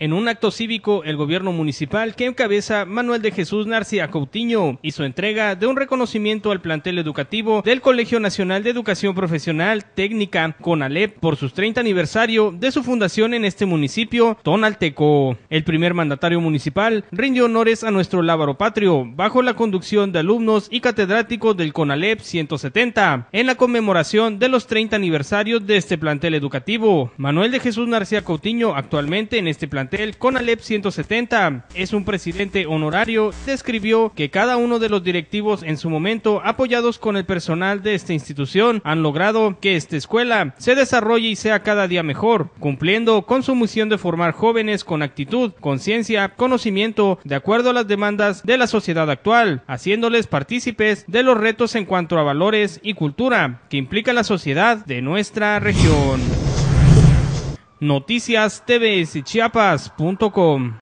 En un acto cívico, el gobierno municipal que encabeza Manuel de Jesús Narcía Coutinho hizo entrega de un reconocimiento al plantel educativo del Colegio Nacional de Educación Profesional Técnica CONALEP por sus 30 aniversario de su fundación en este municipio tonalteco. El primer mandatario municipal rindió honores a nuestro lábaro patrio bajo la conducción de alumnos y catedráticos del CONALEP 170 en la conmemoración de los 30 aniversarios de este plantel educativo. Manuel de Jesús Narcía Coutinho actualmente en este plantel con Conalep 170. Es un presidente honorario, describió que cada uno de los directivos en su momento, apoyados con el personal de esta institución, han logrado que esta escuela se desarrolle y sea cada día mejor, cumpliendo con su misión de formar jóvenes con actitud, conciencia, conocimiento, de acuerdo a las demandas de la sociedad actual, haciéndoles partícipes de los retos en cuanto a valores y cultura que implica la sociedad de nuestra región noticias com.